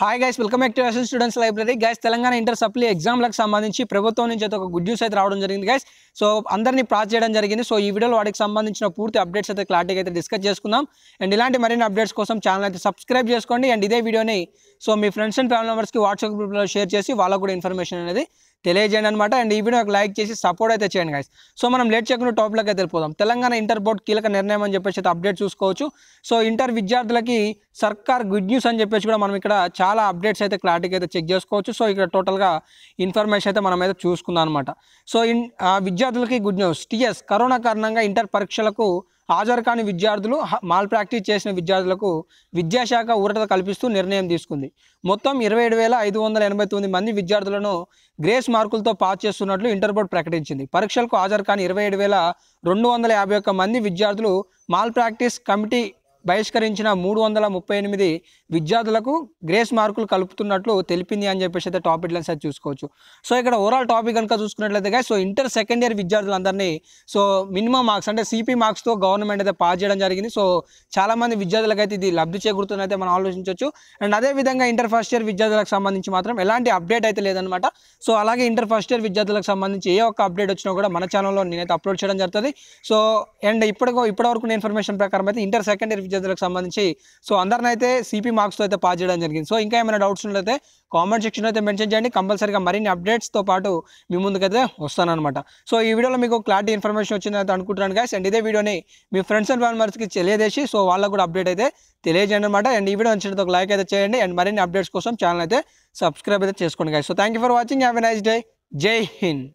hi guys welcome back to అసెన్ students library guys Telangana inter supply ఎగ్జామ్లకు సంబంధించి ప్రభుత్వం నుంచి అయితే ఒక గుడ్ న్యూస్ అయితే రావడం జరిగింది గైస్ సో అందరినీ ప్రాస్ చేయడం జరిగింది సో ఈ వీడియోలో వాటికి సంబంధించిన పూర్తి అప్డేట్స్ అయితే క్లారిటీగా అయితే డిస్కస్ చేసుకుందాం అండ్ ఇలాంటి మరిన్ని అప్డేట్స్ కోసం ఛానల్ అయితే సబ్స్క్రైబ్ చేసుకోండి అండ్ ఇదే వీడియోని సో మీ ఫ్రెండ్స్ అండ్ ఫ్యామిలీ మెంబర్స్కి వాట్సాప్ గ్రూప్లో షేర్ చేసి వాళ్ళకు కూడా ఇన్ఫర్మేషన్ అనేది తెలియజేయండి అనమాట అండ్ ఈ వీడియో లైక్ చేసి సపోర్ట్ అయితే చేయండి గాయస్ సో మనం లేట్ చేయకుండా టాప్లోకి అయితే వెళ్ళిపోదాం తెలంగాణ ఇంటర్ బోర్డ్ కీలక నిర్ణయం అని చెప్పేసి అయితే అప్డేట్ చూసుకోవచ్చు సో ఇంటర్ విద్యార్థులకి సర్కార్ గుడ్ న్యూస్ అని చెప్పేసి కూడా మనం ఇక్కడ చాలా అప్డేట్స్ అయితే క్లారిటీకి అయితే చెక్ చేసుకోవచ్చు సో ఇక్కడ టోటల్గా ఇన్ఫర్మేషన్ అయితే మనం అయితే చూసుకుందాం అనమాట సో ఇన్ విద్యార్థులకి గుడ్ న్యూస్ టీఎస్ కరోనా కారణంగా ఇంటర్ పరీక్షలకు హాజరు కాని విద్యార్థులు మాల్ ప్రాక్టీస్ చేసిన విద్యార్థులకు విద్యాశాఖ ఊరట కల్పిస్తూ నిర్ణయం తీసుకుంది మొత్తం ఇరవై ఏడు వేల ఐదు వందల ఎనభై తొమ్మిది మంది విద్యార్థులను గ్రేస్ మార్కులతో పాస్ చేస్తున్నట్లు ఇంటర్ బోర్డు ప్రకటించింది పరీక్షలకు హాజరు కాని ఇరవై ఏడు వేల రెండు వందల యాభై ఒక్క మంది విద్యార్థులు మాల్ ప్రాక్టీస్ కమిటీ బహిష్కరించిన మూడు వందల ముప్పై ఎనిమిది విద్యార్థులకు గ్రేస్ మార్కులు కలుపుతున్నట్లు తెలిపింది అని చెప్పేసి అయితే టాప్ లెన్స్ అయితే చూసుకోవచ్చు సో ఇక్కడ ఓవరాల్ టాపిక్ కనుక చూసుకున్నట్లయితే సో ఇంటర్ సెకండ్ ఇయర్ విద్యార్థులందరినీ సో మినిమం మార్క్స్ అంటే సిపి మార్క్స్తో గవర్నమెంట్ అయితే పాస్ చేయడం జరిగింది సో చాలామంది విద్యార్థులకు అయితే ఇది లబ్ధి చేకూరుతుంది అయితే మనం ఆలోచించవచ్చు అండ్ అదేవిధంగా ఇంటర్ ఫస్ట్ ఇయర్ విద్యార్థులకు సంబంధించి మాత్రం ఎలాంటి అప్డేట్ అయితే లేదనమాట సో అలాగే ఇంటర్ ఫస్ట్ ఇయర్ విద్యార్థులకు సంబంధించి ఏ ఒక్క అప్డేట్ వచ్చినా కూడా మన ఛానల్లో నేనైతే అప్లోడ్ చేయడం జరుగుతుంది సో అండ్ ఇప్పటికో ఇప్పటివరకు ఇన్ఫర్మేషన్ ప్రకారం అయితే ఇంటర్ సెకండ్ ఇయర్ జంతువులకు సంబంధించి సో అయితే సిపి మార్క్స్తో అయితే పాస్ చేయడం జరిగింది సో ఇంకా ఏమైనా డౌట్స్ ఉన్నట్లయితే కామెంట్ సెక్షన్ అయితే మెన్షన్ చేయండి కంపల్సరీగా మరిన్ని అప్డేట్స్తో పాటు మీ ముందుకైతే వస్తానమాట సో ఈ వీడియోలో మీకు క్లారిటీ ఇన్ఫర్మేషన్ వచ్చిందని అనుకుంటున్నాను గాయస్ అండ్ ఇదే వీడియోని మీ ఫ్రెండ్స్ అండ్ మెంబర్స్కి తెలియజేసి సో వాళ్ళకు కూడా అప్డేట్ అయితే తెలియజేయండి అనమాట అండ్ ఈ వీడియో నచ్చినంత ఒక లైక్ అయితే చేయండి అండ్ మరిన్ని అప్డేట్స్ కోసం ఛానల్ అయితే సబ్స్క్రైబ్ అయితే చేసుకోండి guys so thank for watching have a nice day Jai Hind